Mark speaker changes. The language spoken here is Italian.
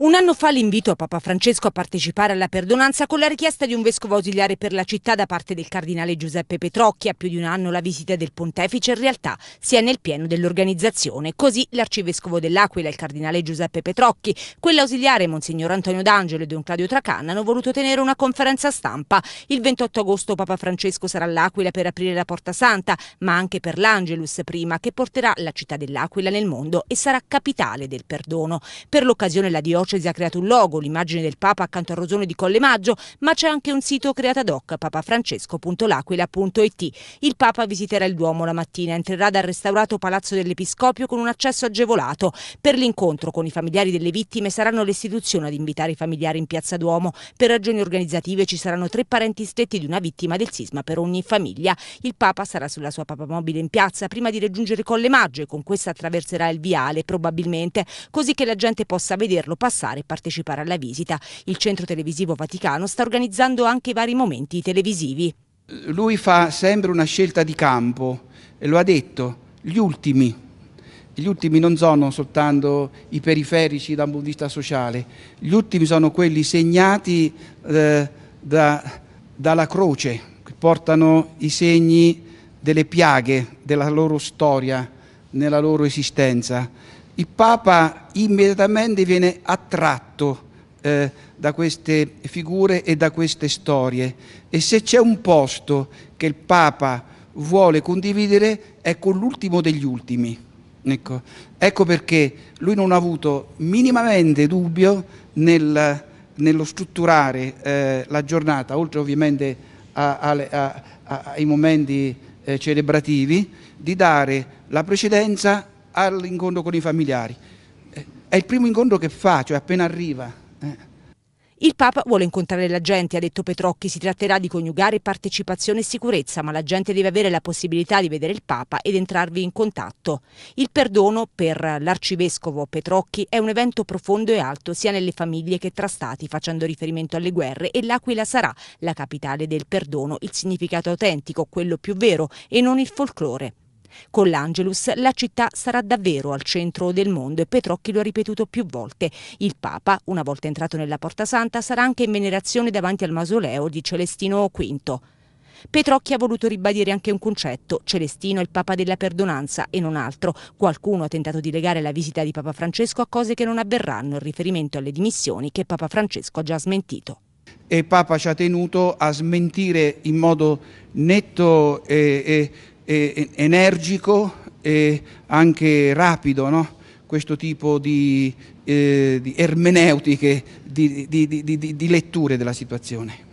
Speaker 1: Un anno fa l'invito a Papa Francesco a partecipare alla perdonanza con la richiesta di un vescovo ausiliare per la città da parte del cardinale Giuseppe Petrocchi. A più di un anno la visita del pontefice in realtà si è nel pieno dell'organizzazione. Così l'arcivescovo dell'Aquila, il cardinale Giuseppe Petrocchi, quell'ausiliare Monsignor Antonio D'Angelo e Don Claudio Tracanna hanno voluto tenere una conferenza stampa. Il 28 agosto Papa Francesco sarà all'Aquila per aprire la Porta Santa, ma anche per l'Angelus prima, che porterà la città dell'Aquila nel mondo e sarà capitale del perdono. Per l'occasione la Diocesi diocesi ha creato un logo, l'immagine del Papa accanto al rosone di Colle Maggio, ma c'è anche un sito creato ad hoc, papafrancesco.laquila.it. Il Papa visiterà il Duomo la mattina, entrerà dal restaurato Palazzo dell'Episcopio con un accesso agevolato. Per l'incontro con i familiari delle vittime saranno le istituzioni ad invitare i familiari in Piazza Duomo. Per ragioni organizzative ci saranno tre parenti stretti di una vittima del sisma per ogni famiglia. Il Papa sarà sulla sua papamobile in piazza prima di raggiungere Colle Maggio e con questa attraverserà il viale, probabilmente, così che la gente possa vederlo passare passare e partecipare alla visita. Il Centro Televisivo Vaticano sta organizzando anche vari momenti televisivi.
Speaker 2: Lui fa sempre una scelta di campo, e lo ha detto, gli ultimi gli ultimi non sono soltanto i periferici da un punto di vista sociale, gli ultimi sono quelli segnati eh, da, dalla croce, che portano i segni delle piaghe della loro storia, nella loro esistenza il Papa immediatamente viene attratto eh, da queste figure e da queste storie e se c'è un posto che il Papa vuole condividere è con l'ultimo degli ultimi. Ecco. ecco. perché lui non ha avuto minimamente dubbio nel, nello strutturare eh, la giornata, oltre ovviamente a, a, a, ai momenti eh, celebrativi, di dare la precedenza all'incontro con i familiari. Eh, è il primo incontro che fa, cioè appena arriva. Eh.
Speaker 1: Il Papa vuole incontrare la gente, ha detto Petrocchi, si tratterà di coniugare partecipazione e sicurezza, ma la gente deve avere la possibilità di vedere il Papa ed entrarvi in contatto. Il perdono per l'arcivescovo Petrocchi è un evento profondo e alto sia nelle famiglie che tra stati, facendo riferimento alle guerre e l'Aquila sarà la capitale del perdono, il significato autentico, quello più vero e non il folklore. Con l'Angelus la città sarà davvero al centro del mondo e Petrocchi lo ha ripetuto più volte. Il Papa, una volta entrato nella Porta Santa, sarà anche in venerazione davanti al mausoleo di Celestino V. Petrocchi ha voluto ribadire anche un concetto, Celestino è il Papa della perdonanza e non altro. Qualcuno ha tentato di legare la visita di Papa Francesco a cose che non avverranno, in riferimento alle dimissioni che Papa Francesco ha già smentito
Speaker 2: e Papa ci ha tenuto a smentire in modo netto e, e, eh, energico e anche rapido, no? questo tipo di, eh, di ermeneutiche, di, di, di letture della situazione.